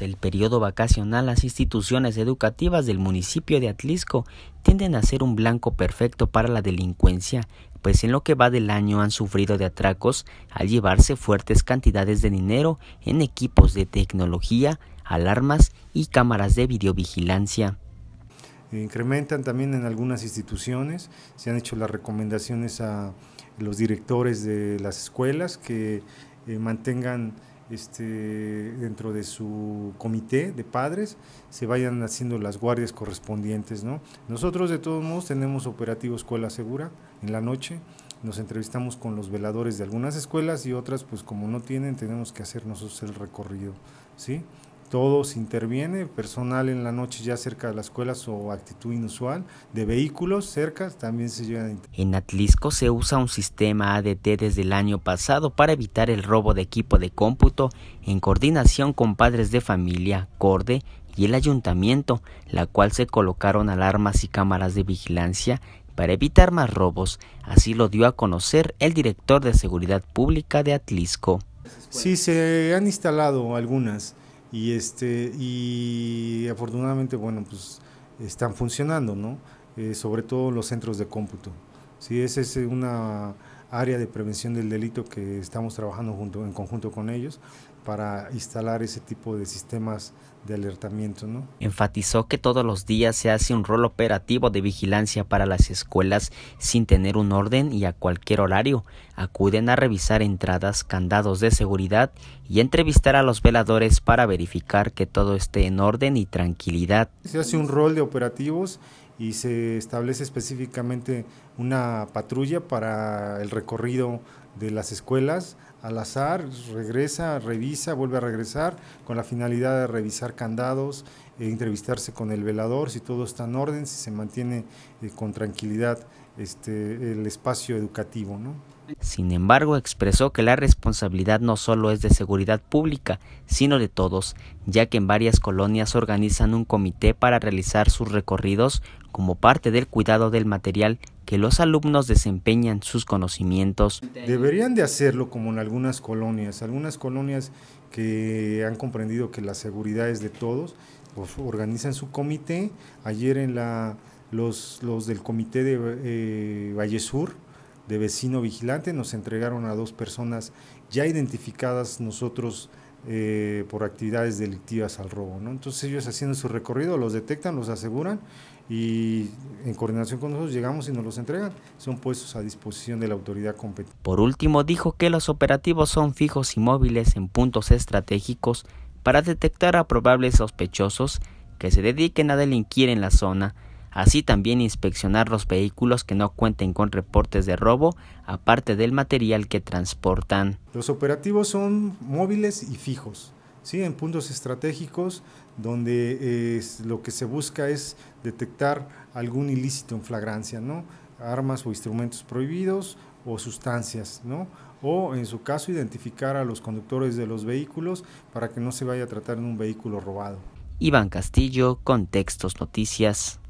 el periodo vacacional, las instituciones educativas del municipio de Atlisco tienden a ser un blanco perfecto para la delincuencia, pues en lo que va del año han sufrido de atracos al llevarse fuertes cantidades de dinero en equipos de tecnología, alarmas y cámaras de videovigilancia incrementan también en algunas instituciones, se han hecho las recomendaciones a los directores de las escuelas que eh, mantengan este, dentro de su comité de padres se vayan haciendo las guardias correspondientes. ¿no? Nosotros de todos modos tenemos operativo Escuela Segura en la noche, nos entrevistamos con los veladores de algunas escuelas y otras pues como no tienen tenemos que hacer nosotros el recorrido. ¿sí? todos interviene, personal en la noche ya cerca de las escuelas o actitud inusual, de vehículos cerca también se llevan En Atlisco se usa un sistema ADT desde el año pasado para evitar el robo de equipo de cómputo en coordinación con padres de familia, CORDE y el ayuntamiento, la cual se colocaron alarmas y cámaras de vigilancia para evitar más robos, así lo dio a conocer el director de Seguridad Pública de Atlisco. Sí, se han instalado algunas y este y afortunadamente bueno pues están funcionando no eh, sobre todo los centros de cómputo sí es una área de prevención del delito que estamos trabajando junto, en conjunto con ellos para instalar ese tipo de sistemas de alertamiento. ¿no? Enfatizó que todos los días se hace un rol operativo de vigilancia para las escuelas sin tener un orden y a cualquier horario. Acuden a revisar entradas, candados de seguridad y entrevistar a los veladores para verificar que todo esté en orden y tranquilidad. Se hace un rol de operativos y se establece específicamente una patrulla para el recorrido de las escuelas al azar, regresa, revisa, vuelve a regresar con la finalidad de revisar candados, e entrevistarse con el velador, si todo está en orden, si se mantiene eh, con tranquilidad este, el espacio educativo. ¿no? Sin embargo, expresó que la responsabilidad no solo es de seguridad pública, sino de todos, ya que en varias colonias organizan un comité para realizar sus recorridos como parte del cuidado del material que los alumnos desempeñan sus conocimientos. Deberían de hacerlo como en algunas colonias, algunas colonias que han comprendido que la seguridad es de todos, pues, organizan su comité. Ayer en la los, del comité de eh, Valle Sur, de vecino vigilante. Nos entregaron a dos personas ya identificadas nosotros eh, por actividades delictivas al robo. ¿no? Entonces ellos haciendo su recorrido, los detectan, los aseguran y en coordinación con nosotros llegamos y nos los entregan. Son puestos a disposición de la autoridad competente. Por último, dijo que los operativos son fijos y móviles en puntos estratégicos para detectar a probables sospechosos que se dediquen a delinquir en la zona así también inspeccionar los vehículos que no cuenten con reportes de robo, aparte del material que transportan. Los operativos son móviles y fijos. ¿sí? en puntos estratégicos donde lo que se busca es detectar algún ilícito en flagrancia, ¿no? armas o instrumentos prohibidos o sustancias, ¿no? o en su caso identificar a los conductores de los vehículos para que no se vaya a tratar en un vehículo robado. Iván Castillo, Contextos Noticias.